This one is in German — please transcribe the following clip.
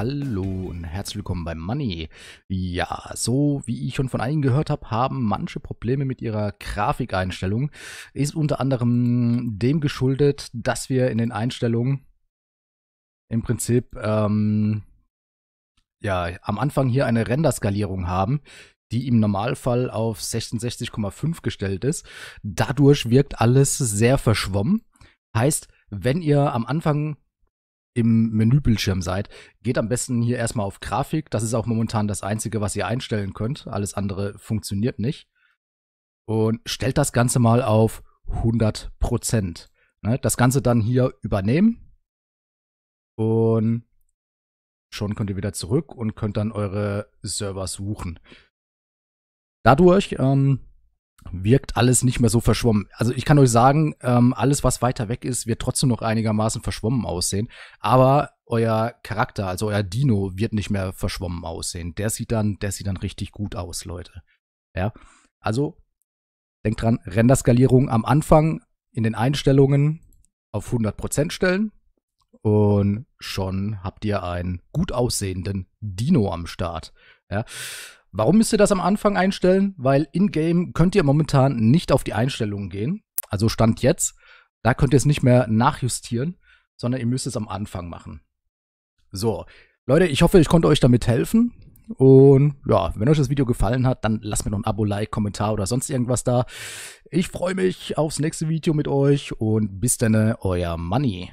Hallo und herzlich willkommen bei Money. Ja, so wie ich schon von einigen gehört habe, haben manche Probleme mit ihrer Grafikeinstellung. Ist unter anderem dem geschuldet, dass wir in den Einstellungen im Prinzip ähm, ja, am Anfang hier eine Renderskalierung haben, die im Normalfall auf 66,5 gestellt ist. Dadurch wirkt alles sehr verschwommen. Heißt, wenn ihr am Anfang im Menübildschirm seid, geht am besten hier erstmal auf Grafik. Das ist auch momentan das Einzige, was ihr einstellen könnt. Alles andere funktioniert nicht. Und stellt das Ganze mal auf 100 Prozent. Ne? Das Ganze dann hier übernehmen. Und schon könnt ihr wieder zurück und könnt dann eure Server suchen. Dadurch ähm, wirkt alles nicht mehr so verschwommen. Also ich kann euch sagen, ähm, alles, was weiter weg ist, wird trotzdem noch einigermaßen verschwommen aussehen. Aber euer Charakter, also euer Dino, wird nicht mehr verschwommen aussehen. Der sieht dann, der sieht dann richtig gut aus, Leute. Ja, also denkt dran, Renderskalierung am Anfang in den Einstellungen auf 100% stellen und schon habt ihr einen gut aussehenden Dino am Start. Ja, Warum müsst ihr das am Anfang einstellen? Weil in-game könnt ihr momentan nicht auf die Einstellungen gehen. Also Stand jetzt. Da könnt ihr es nicht mehr nachjustieren, sondern ihr müsst es am Anfang machen. So, Leute, ich hoffe, ich konnte euch damit helfen. Und ja, wenn euch das Video gefallen hat, dann lasst mir noch ein Abo, Like, Kommentar oder sonst irgendwas da. Ich freue mich aufs nächste Video mit euch und bis dann, euer Money.